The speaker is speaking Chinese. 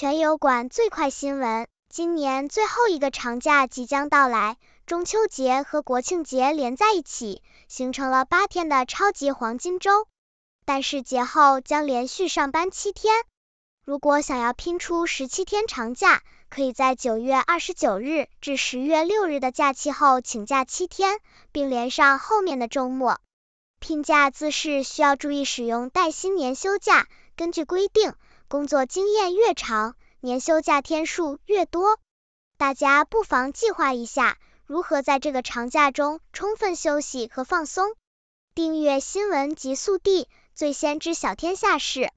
全油馆最快新闻：今年最后一个长假即将到来，中秋节和国庆节连在一起，形成了八天的超级黄金周。但是节后将连续上班七天。如果想要拼出十七天长假，可以在九月二十九日至十月六日的假期后请假七天，并连上后面的周末。拼假姿势需要注意使用带薪年休假，根据规定。工作经验越长，年休假天数越多。大家不妨计划一下，如何在这个长假中充分休息和放松。订阅新闻极速递，最先知晓天下事。